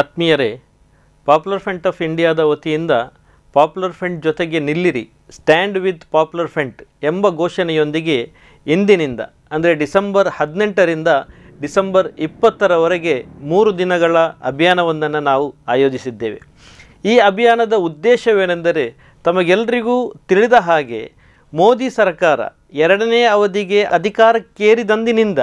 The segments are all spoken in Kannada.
ಆತ್ಮೀಯರೇ ಪಾಪ್ಯುಲರ್ ಫ್ರಂಟ್ ಆಫ್ ಇಂಡಿಯಾದ ವತಿಯಿಂದ ಪಾಪ್ಯುಲರ್ ಫ್ರಂಟ್ ಜೊತೆಗೆ ನಿಲ್ಲಿರಿ ಸ್ಟ್ಯಾಂಡ್ ವಿತ್ ಪಾಪ್ಯುಲರ್ ಫ್ರಂಟ್ ಎಂಬ ಘೋಷಣೆಯೊಂದಿಗೆ ಇಂದಿನಿಂದ ಅಂದರೆ ಡಿಸೆಂಬರ್ ಹದಿನೆಂಟರಿಂದ ಡಿಸೆಂಬರ್ ಇಪ್ಪತ್ತರವರೆಗೆ ಮೂರು ದಿನಗಳ ಅಭಿಯಾನವೊಂದನ್ನು ನಾವು ಆಯೋಜಿಸಿದ್ದೇವೆ ಈ ಅಭಿಯಾನದ ಉದ್ದೇಶವೇನೆಂದರೆ ತಮಗೆಲ್ಲರಿಗೂ ತಿಳಿದ ಹಾಗೆ ಮೋದಿ ಸರ್ಕಾರ ಎರಡನೇ ಅವಧಿಗೆ ಅಧಿಕಾರಕ್ಕೇರಿದಂದಿನಿಂದ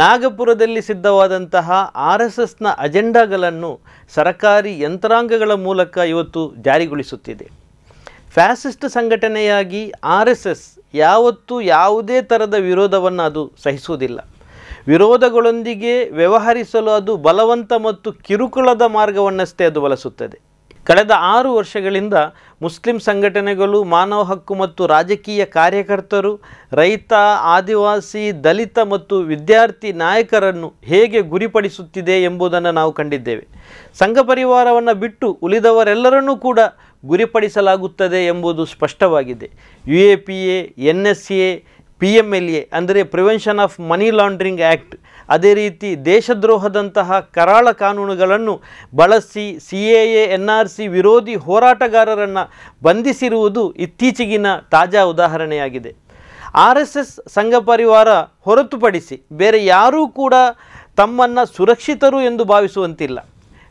ನಾಗಪುರದಲ್ಲಿ ಸಿದ್ಧವಾದಂತಹ ಆರ್ ಎಸ್ ಎಸ್ನ ಅಜೆಂಡಾಗಳನ್ನು ಸರಕಾರಿ ಯಂತ್ರಾಂಗಗಳ ಮೂಲಕ ಇವತ್ತು ಜಾರಿಗೊಳಿಸುತ್ತಿದೆ ಫ್ಯಾಸಿಸ್ಟ್ ಸಂಘಟನೆಯಾಗಿ ಆರ್ ಎಸ್ ಎಸ್ ಯಾವತ್ತೂ ಯಾವುದೇ ಥರದ ವಿರೋಧವನ್ನು ಅದು ಸಹಿಸುವುದಿಲ್ಲ ವಿರೋಧಗಳೊಂದಿಗೆ ವ್ಯವಹರಿಸಲು ಅದು ಬಲವಂತ ಮತ್ತು ಕಿರುಕುಳದ ಮಾರ್ಗವನ್ನಷ್ಟೇ ಅದು ಬಳಸುತ್ತದೆ ಕಳೆದ ಆರು ವರ್ಷಗಳಿಂದ ಮುಸ್ಲಿಂ ಸಂಘಟನೆಗಳು ಮಾನವ ಹಕ್ಕು ಮತ್ತು ರಾಜಕೀಯ ಕಾರ್ಯಕರ್ತರು ರೈತ ಆದಿವಾಸಿ ದಲಿತ ಮತ್ತು ವಿದ್ಯಾರ್ಥಿ ನಾಯಕರನ್ನು ಹೇಗೆ ಗುರಿಪಡಿಸುತ್ತಿದೆ ಎಂಬುದನ್ನು ನಾವು ಕಂಡಿದ್ದೇವೆ ಸಂಘ ಪರಿವಾರವನ್ನು ಬಿಟ್ಟು ಉಳಿದವರೆಲ್ಲರನ್ನೂ ಕೂಡ ಗುರಿಪಡಿಸಲಾಗುತ್ತದೆ ಎಂಬುದು ಸ್ಪಷ್ಟವಾಗಿದೆ U A P A N S A P M L A ಅಂದರೆ prevention of money laundering act ಅದೇ ರೀತಿ ದೇಶದ್ರೋಹದಂತಹ ಕರಾಳ ಕಾನೂನುಗಳನ್ನು ಬಳಸಿ C A N R C ವಿರೋಧಿ ಹೋರಾಟಗಾರರನ್ನು ಬಂಧಿಸಿರುವುದು ಇತ್ತೀಚೆಗಿನ ತಾಜಾ ಉದಾಹರಣೆಯಾಗಿದೆ ಆರ್ ಎಸ್ ಎಸ್ ಸಂಘ ಪರಿವಾರ ಹೊರತುಪಡಿಸಿ ಬೇರೆ ಯಾರೂ ಕೂಡ ತಮ್ಮನ್ನು ಸುರಕ್ಷಿತರು ಎಂದು ಭಾವಿಸುವಂತಿಲ್ಲ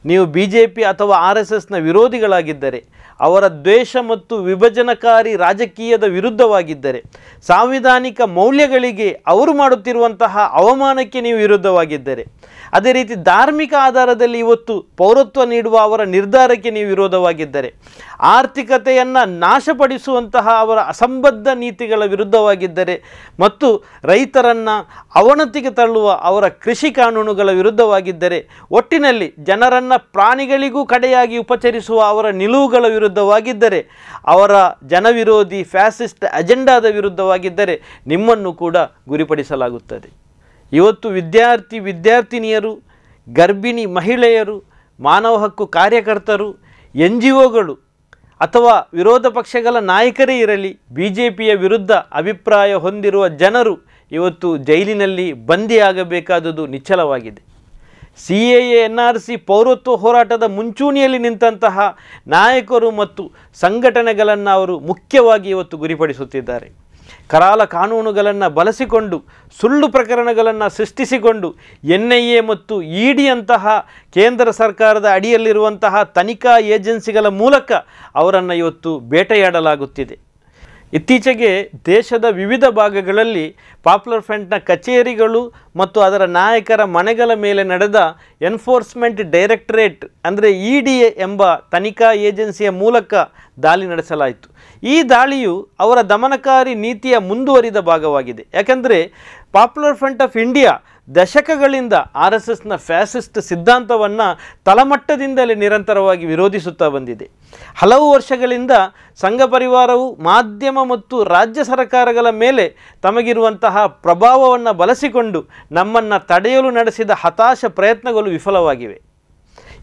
ನೀವು ಬಿ ಜೆ ಪಿ ಅಥವಾ ಆರ್ ಎಸ್ ಎಸ್ನ ವಿರೋಧಿಗಳಾಗಿದ್ದರೆ ಅವರ ದ್ವೇಷ ಮತ್ತು ವಿಭಜನಕಾರಿ ರಾಜಕೀಯದ ವಿರುದ್ಧವಾಗಿದ್ದರೆ ಸಾಂವಿಧಾನಿಕ ಮೌಲ್ಯಗಳಿಗೆ ಅವರು ಮಾಡುತ್ತಿರುವಂತಹ ಅವಮಾನಕ್ಕೆ ನೀವು ವಿರುದ್ಧವಾಗಿದ್ದರೆ ಅದೇ ರೀತಿ ಧಾರ್ಮಿಕ ಆಧಾರದಲ್ಲಿ ಇವತ್ತು ಪೌರತ್ವ ನೀಡುವ ಅವರ ನಿರ್ಧಾರಕ್ಕೆ ನೀವು ವಿರೋಧವಾಗಿದ್ದರೆ ಆರ್ಥಿಕತೆಯನ್ನು ನಾಶಪಡಿಸುವಂತಹ ಅವರ ಅಸಂಬದ್ಧ ನೀತಿಗಳ ವಿರುದ್ಧವಾಗಿದ್ದರೆ ಮತ್ತು ರೈತರನ್ನು ಅವನತಿಗೆ ತಳ್ಳುವ ಅವರ ಕೃಷಿ ಕಾನೂನುಗಳ ವಿರುದ್ಧವಾಗಿದ್ದರೆ ಒಟ್ಟಿನಲ್ಲಿ ಜನರನ್ನು ಪ್ರಾಣಿಗಳಿಗೂ ಕಡೆಯಾಗಿ ಉಪಚರಿಸುವ ಅವರ ನಿಲುವುಗಳ ವಿರುದ್ಧವಾಗಿದ್ದರೆ ಅವರ ಜನವಿರೋಧಿ ಫ್ಯಾಸಿಸ್ಟ್ ಅಜೆಂಡಾದ ವಿರುದ್ಧವಾಗಿದ್ದರೆ ನಿಮ್ಮನ್ನು ಕೂಡ ಗುರಿಪಡಿಸಲಾಗುತ್ತದೆ ಇವತ್ತು ವಿದ್ಯಾರ್ಥಿ ವಿದ್ಯಾರ್ಥಿನಿಯರು ಗರ್ಭಿಣಿ ಮಹಿಳೆಯರು ಮಾನವ ಹಕ್ಕು ಕಾರ್ಯಕರ್ತರು ಎನ್ ಜಿ ಒಗಳು ಅಥವಾ ವಿರೋಧ ಪಕ್ಷಗಳ ನಾಯಕರೇ ಇರಲಿ ಬಿ ಜೆ ಪಿಯ ವಿರುದ್ಧ ಅಭಿಪ್ರಾಯ ಹೊಂದಿರುವ ಜನರು ಇವತ್ತು ಜೈಲಿನಲ್ಲಿ ಬಂದಿಯಾಗಬೇಕಾದುದು ನಿಚ್ಚಲವಾಗಿದೆ C A N R C ಪೌರತ್ವ ಹೋರಾಟದ ಮುಂಚೂಣಿಯಲ್ಲಿ ನಿಂತಹ ನಾಯಕರು ಮತ್ತು ಸಂಘಟನೆಗಳನ್ನು ಅವರು ಮುಖ್ಯವಾಗಿ ಇವತ್ತು ಗುರಿಪಡಿಸುತ್ತಿದ್ದಾರೆ ಕರಾಲ ಕಾನೂನುಗಳನ್ನು ಬಳಸಿಕೊಂಡು ಸುಳ್ಳು ಪ್ರಕರಣಗಳನ್ನು ಸೃಷ್ಟಿಸಿಕೊಂಡು ಎನ್ ಐ ಎ ಮತ್ತು ಇ ಡಿಯಂತಹ ಕೇಂದ್ರ ಸರ್ಕಾರದ ಅಡಿಯಲ್ಲಿರುವಂತಹ ತನಿಖಾ ಏಜೆನ್ಸಿಗಳ ಮೂಲಕ ಅವರನ್ನು ಇವತ್ತು ಬೇಟೆಯಾಡಲಾಗುತ್ತಿದೆ ಇತ್ತೀಚೆಗೆ ದೇಶದ ವಿವಿಧ ಭಾಗಗಳಲ್ಲಿ ಪಾಪ್ಯುಲರ್ ಫ್ರಂಟ್ನ ಕಚೇರಿಗಳು ಮತ್ತು ಅದರ ನಾಯಕರ ಮನೆಗಳ ಮೇಲೆ ನಡೆದ ಎನ್ಫೋರ್ಸ್ಮೆಂಟ್ ಡೈರೆಕ್ಟರೇಟ್ ಅಂದರೆ ಇ ಡಿ ಎ ಎಂಬ ತನಿಖಾ ಏಜೆನ್ಸಿಯ ಮೂಲಕ ದಾಳಿ ನಡೆಸಲಾಯಿತು ಈ ದಾಳಿಯು ಅವರ ದಮನಕಾರಿ ನೀತಿಯ ಮುಂದುವರಿದ ಭಾಗವಾಗಿದೆ ಯಾಕೆಂದರೆ ಪಾಪ್ಯುಲರ್ ಫ್ರಂಟ್ ಆಫ್ ಇಂಡಿಯಾ ದಶಕಗಳಿಂದ ಆರ್ ಎಸ್ ಎಸ್ನ ಫ್ಯಾಸಿಸ್ಟ್ ಸಿದ್ಧಾಂತವನ್ನು ತಳಮಟ್ಟದಿಂದಲೇ ನಿರಂತರವಾಗಿ ವಿರೋಧಿಸುತ್ತಾ ಬಂದಿದೆ ಹಲವು ವರ್ಷಗಳಿಂದ ಸಂಘ ಪರಿವಾರವು ಮಾಧ್ಯಮ ಮತ್ತು ರಾಜ್ಯ ಸರ್ಕಾರಗಳ ಮೇಲೆ ತಮಗಿರುವಂತಹ ಪ್ರಭಾವವನ್ನು ಬಳಸಿಕೊಂಡು ನಮ್ಮನ್ನು ತಡೆಯಲು ನಡೆಸಿದ ಹತಾಶ ಪ್ರಯತ್ನಗಳು ವಿಫಲವಾಗಿವೆ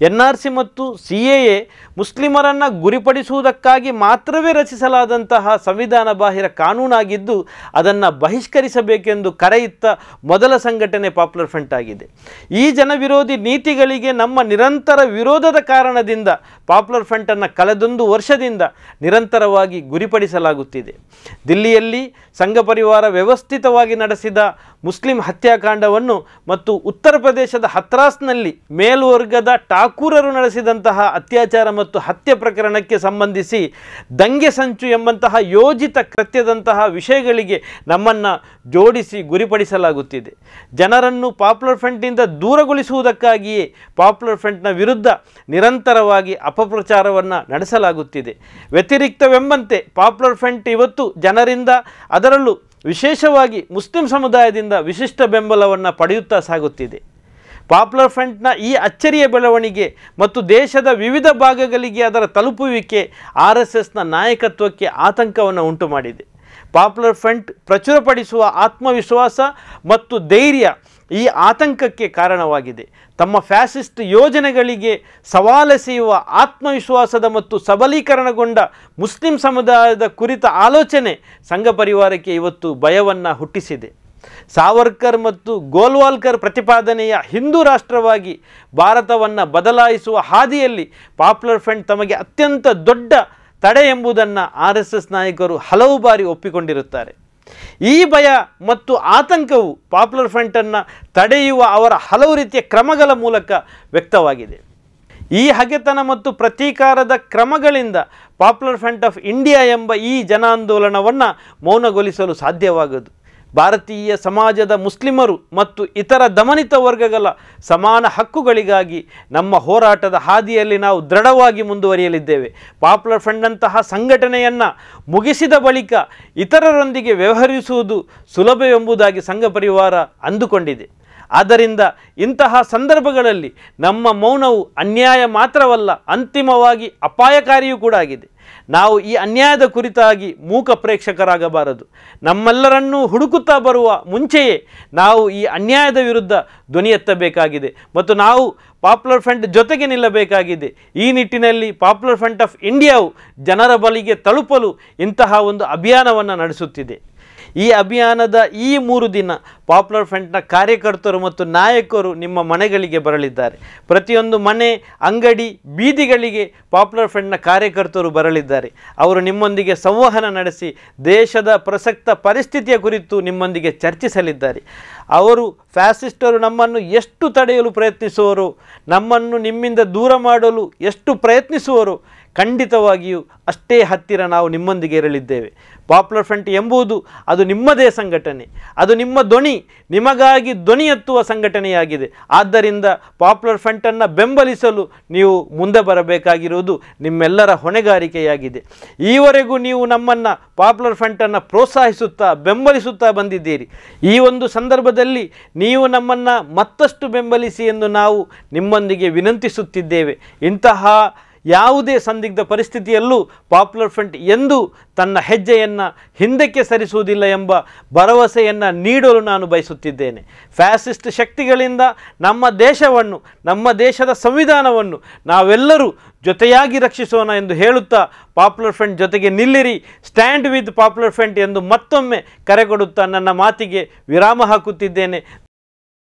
ಎನ್ ಆರ್ ಸಿ ಮತ್ತು ಸಿ ಎ ಎ ಮುಸ್ಲಿಮರನ್ನು ಗುರಿಪಡಿಸುವುದಕ್ಕಾಗಿ ಮಾತ್ರವೇ ರಚಿಸಲಾದಂತಹ ಸಂವಿಧಾನ ಬಾಹಿರ ಕಾನೂನಾಗಿದ್ದು ಅದನ್ನು ಬಹಿಷ್ಕರಿಸಬೇಕೆಂದು ಕರೆಯುತ್ತ ಮೊದಲ ಸಂಘಟನೆ ಪಾಪ್ಯುಲರ್ ಫ್ರಂಟ್ ಆಗಿದೆ ಈ ಜನವಿರೋಧಿ ನೀತಿಗಳಿಗೆ ನಮ್ಮ ನಿರಂತರ ವಿರೋಧದ ಕಾರಣದಿಂದ ಪಾಪ್ಯುಲರ್ ಫ್ರಂಟನ್ನು ಕಳೆದೊಂದು ವರ್ಷದಿಂದ ನಿರಂತರವಾಗಿ ಗುರಿಪಡಿಸಲಾಗುತ್ತಿದೆ ದಿಲ್ಲಿಯಲ್ಲಿ ಸಂಘ ಪರಿವಾರ ವ್ಯವಸ್ಥಿತವಾಗಿ ನಡೆಸಿದ ಮುಸ್ಲಿಂ ಹತ್ಯಾಕಾಂಡವನ್ನು ಮತ್ತು ಉತ್ತರ ಪ್ರದೇಶದ ಹತ್ರಾಸ್ನಲ್ಲಿ ಮೇಲ್ವರ್ಗದ ಠಾಕೂರರು ನಡೆಸಿದಂತಹ ಅತ್ಯಾಚಾರ ಮತ್ತು ಹತ್ಯೆ ಪ್ರಕರಣಕ್ಕೆ ಸಂಬಂಧಿಸಿ ದಂಗೆ ಸಂಚು ಎಂಬಂತಹ ಯೋಜಿತ ಕೃತ್ಯದಂತಹ ವಿಷಯಗಳಿಗೆ ನಮ್ಮನ್ನು ಜೋಡಿಸಿ ಗುರಿಪಡಿಸಲಾಗುತ್ತಿದೆ ಜನರನ್ನು ಪಾಪ್ಯುಲರ್ ಫ್ರಂಟ್ನಿಂದ ದೂರಗೊಳಿಸುವುದಕ್ಕಾಗಿಯೇ ಪಾಪ್ಯುಲರ್ ಫ್ರಂಟ್ನ ವಿರುದ್ಧ ನಿರಂತರವಾಗಿ ಅಪಪ್ರಚಾರವನ್ನು ನಡೆಸಲಾಗುತ್ತಿದೆ ವ್ಯತಿರಿಕ್ತವೆಂಬಂತೆ ಪಾಪ್ಯುಲರ್ ಫ್ರಂಟ್ ಇವತ್ತು ಜನರಿಂದ ಅದರಲ್ಲೂ ವಿಶೇಷವಾಗಿ ಮುಸ್ಲಿಂ ಸಮುದಾಯದಿಂದ ವಿಶಿಷ್ಟ ಬೆಂಬಲವನ್ನು ಪಡೆಯುತ್ತಾ ಸಾಗುತ್ತಿದೆ ಪಾಪ್ಯುಲರ್ ಫ್ರಂಟ್ನ ಈ ಅಚ್ಚರಿಯ ಬೆಳವಣಿಗೆ ಮತ್ತು ದೇಶದ ವಿವಿಧ ಭಾಗಗಳಿಗೆ ಅದರ ತಲುಪುವಿಕೆ ಆರ್ ಎಸ್ ಎಸ್ನ ನಾಯಕತ್ವಕ್ಕೆ ಆತಂಕವನ್ನು ಉಂಟು ಮಾಡಿದೆ ಪಾಪ್ಯುಲರ್ ಫ್ರಂಟ್ ಪ್ರಚುರಪಡಿಸುವ ಆತ್ಮವಿಶ್ವಾಸ ಮತ್ತು ಧೈರ್ಯ ಈ ಆತಂಕಕ್ಕೆ ಕಾರಣವಾಗಿದೆ ತಮ್ಮ ಫ್ಯಾಸಿಸ್ಟ್ ಯೋಜನೆಗಳಿಗೆ ಸವಾಲೆಸೆಯುವ ಆತ್ಮವಿಶ್ವಾಸದ ಮತ್ತು ಸಬಲೀಕರಣಗೊಂಡ ಮುಸ್ಲಿಂ ಸಮುದಾಯದ ಕುರಿತ ಆಲೋಚನೆ ಸಂಘ ಪರಿವಾರಕ್ಕೆ ಇವತ್ತು ಭಯವನ್ನು ಹುಟ್ಟಿಸಿದೆ ಸಾವರ್ಕರ್ ಮತ್ತು ಗೋಲ್ವಾಲ್ಕರ್ ಪ್ರತಿಪಾದನೆಯ ಹಿಂದೂ ರಾಷ್ಟ್ರವಾಗಿ ಭಾರತವನ್ನು ಬದಲಾಯಿಸುವ ಹಾದಿಯಲ್ಲಿ ಪಾಪ್ಯುಲರ್ ಫ್ರಂಟ್ ತಮಗೆ ಅತ್ಯಂತ ದೊಡ್ಡ ತಡೆ ಎಂಬುದನ್ನು ಆರ್ ಎಸ್ ಎಸ್ ನಾಯಕರು ಹಲವು ಬಾರಿ ಒಪ್ಪಿಕೊಂಡಿರುತ್ತಾರೆ ಈ ಭಯ ಮತ್ತು ಆತಂಕವು ಪಾಪ್ಯುಲರ್ ಫ್ರಂಟನ್ನು ತಡೆಯುವ ಅವರ ಹಲವು ರೀತಿಯ ಕ್ರಮಗಳ ಮೂಲಕ ವ್ಯಕ್ತವಾಗಿದೆ ಈ ಹಗೆತನ ಮತ್ತು ಪ್ರತೀಕಾರದ ಕ್ರಮಗಳಿಂದ ಪಾಪ್ಯುಲರ್ ಫ್ರಂಟ್ ಆಫ್ ಇಂಡಿಯಾ ಎಂಬ ಈ ಜನಾಂದೋಲನವನ್ನು ಮೌನಗೊಳಿಸಲು ಸಾಧ್ಯವಾಗದು ಭಾರತೀಯ ಸಮಾಜದ ಮುಸ್ಲಿಮರು ಮತ್ತು ಇತರ ದಮನಿತ ವರ್ಗಗಳ ಸಮಾನ ಹಕ್ಕುಗಳಿಗಾಗಿ ನಮ್ಮ ಹೋರಾಟದ ಹಾದಿಯಲ್ಲಿ ನಾವು ದೃಢವಾಗಿ ಮುಂದುವರಿಯಲಿದ್ದೇವೆ ಪಾಪ್ಯುಲರ್ ಫ್ರಂಟ್ನಂತಹ ಸಂಘಟನೆಯನ್ನು ಮುಗಿಸಿದ ಬಳಿಕ ಇತರರೊಂದಿಗೆ ವ್ಯವಹರಿಸುವುದು ಸುಲಭವೆಂಬುದಾಗಿ ಸಂಘ ಪರಿವಾರ ಅಂದುಕೊಂಡಿದೆ ಆದ್ದರಿಂದ ಇಂತಹ ಸಂದರ್ಭಗಳಲ್ಲಿ ನಮ್ಮ ಮೌನವು ಅನ್ಯಾಯ ಮಾತ್ರವಲ್ಲ ಅಂತಿಮವಾಗಿ ಅಪಾಯಕಾರಿಯೂ ಕೂಡ ಆಗಿದೆ ನಾವು ಈ ಅನ್ಯಾಯದ ಕುರಿತಾಗಿ ಮೂಕ ಪ್ರೇಕ್ಷಕರಾಗಬಾರದು ನಮ್ಮೆಲ್ಲರನ್ನೂ ಹುಡುಕುತ್ತಾ ಬರುವ ಮುಂಚೆಯೇ ನಾವು ಈ ಅನ್ಯಾಯದ ವಿರುದ್ಧ ಧ್ವನಿ ಎತ್ತಬೇಕಾಗಿದೆ ಮತ್ತು ನಾವು ಪಾಪ್ಯುಲರ್ ಫ್ರಂಟ್ ಜೊತೆಗೆ ನಿಲ್ಲಬೇಕಾಗಿದೆ ಈ ನಿಟ್ಟಿನಲ್ಲಿ ಪಾಪ್ಯುಲರ್ ಫ್ರಂಟ್ ಆಫ್ ಇಂಡಿಯಾವು ಜನರ ಬಳಿಗೆ ತಲುಪಲು ಇಂತಹ ಒಂದು ಅಭಿಯಾನವನ್ನು ನಡೆಸುತ್ತಿದೆ ಈ ಅಭಿಯಾನದ ಈ ಮೂರು ದಿನ ಪಾಪ್ಯುಲರ್ ಫ್ರಂಟ್ನ ಕಾರ್ಯಕರ್ತರು ಮತ್ತು ನಾಯಕರು ನಿಮ್ಮ ಮನೆಗಳಿಗೆ ಬರಲಿದ್ದಾರೆ ಪ್ರತಿಯೊಂದು ಮನೆ ಅಂಗಡಿ ಬೀದಿಗಳಿಗೆ ಪಾಪ್ಯುಲರ್ ಫ್ರಂಟ್ನ ಕಾರ್ಯಕರ್ತರು ಬರಲಿದ್ದಾರೆ ಅವರು ನಿಮ್ಮೊಂದಿಗೆ ಸಂವಹನ ನಡೆಸಿ ದೇಶದ ಪ್ರಸಕ್ತ ಪರಿಸ್ಥಿತಿಯ ಕುರಿತು ನಿಮ್ಮೊಂದಿಗೆ ಚರ್ಚಿಸಲಿದ್ದಾರೆ ಅವರು ಫ್ಯಾಸಿಸ್ಟರು ನಮ್ಮನ್ನು ಎಷ್ಟು ತಡೆಯಲು ಪ್ರಯತ್ನಿಸುವರು ನಮ್ಮನ್ನು ನಿಮ್ಮಿಂದ ದೂರ ಮಾಡಲು ಎಷ್ಟು ಪ್ರಯತ್ನಿಸುವರು ಖಂಡಿತವಾಗಿಯೂ ಅಷ್ಟೇ ಹತ್ತಿರ ನಾವು ನಿಮ್ಮೊಂದಿಗೆ ಇರಲಿದ್ದೇವೆ ಪಾಪ್ಯುಲರ್ ಫ್ರಂಟ್ ಎಂಬುದು ಅದು ನಿಮ್ಮದೇ ಸಂಘಟನೆ ಅದು ನಿಮ್ಮ ಧ್ವನಿ ನಿಮಗಾಗಿ ಧ್ವನಿ ಎತ್ತುವ ಸಂಘಟನೆಯಾಗಿದೆ ಆದ್ದರಿಂದ ಪಾಪ್ಯುಲರ್ ಫ್ರಂಟನ್ನು ಬೆಂಬಲಿಸಲು ನೀವು ಮುಂದೆ ಬರಬೇಕಾಗಿರುವುದು ನಿಮ್ಮೆಲ್ಲರ ಹೊಣೆಗಾರಿಕೆಯಾಗಿದೆ ಈವರೆಗೂ ನೀವು ನಮ್ಮನ್ನು ಪಾಪ್ಯುಲರ್ ಫ್ರಂಟನ್ನು ಪ್ರೋತ್ಸಾಹಿಸುತ್ತಾ ಬೆಂಬಲಿಸುತ್ತಾ ಬಂದಿದ್ದೀರಿ ಈ ಒಂದು ಸಂದರ್ಭದಲ್ಲಿ ನೀವು ನಮ್ಮನ್ನು ಮತ್ತಷ್ಟು ಬೆಂಬಲಿಸಿ ಎಂದು ನಾವು ನಿಮ್ಮೊಂದಿಗೆ ವಿನಂತಿಸುತ್ತಿದ್ದೇವೆ ಇಂತಹ ಯಾವುದೇ ಸಂದಿಗ್ಧ ಪರಿಸ್ಥಿತಿಯಲ್ಲೂ ಪಾಪ್ಯುಲರ್ ಫ್ರಂಟ್ ಎಂದು ತನ್ನ ಹೆಜ್ಜೆಯನ್ನು ಹಿಂದಕ್ಕೆ ಸರಿಸುವುದಿಲ್ಲ ಎಂಬ ಭರವಸೆಯನ್ನು ನೀಡಲು ನಾನು ಬಯಸುತ್ತಿದ್ದೇನೆ ಫ್ಯಾಸಿಸ್ಟ್ ಶಕ್ತಿಗಳಿಂದ ನಮ್ಮ ದೇಶವನ್ನು ನಮ್ಮ ದೇಶದ ಸಂವಿಧಾನವನ್ನು ನಾವೆಲ್ಲರೂ ಜೊತೆಯಾಗಿ ರಕ್ಷಿಸೋಣ ಎಂದು ಹೇಳುತ್ತಾ ಪಾಪ್ಯುಲರ್ ಫ್ರಂಟ್ ಜೊತೆಗೆ ನಿಲ್ಲಿರಿ ಸ್ಟ್ಯಾಂಡ್ ವಿತ್ ಪಾಪ್ಯುಲರ್ ಫ್ರಂಟ್ ಎಂದು ಮತ್ತೊಮ್ಮೆ ಕರೆ ಕೊಡುತ್ತಾ ನನ್ನ ಮಾತಿಗೆ ವಿರಾಮ ಹಾಕುತ್ತಿದ್ದೇನೆ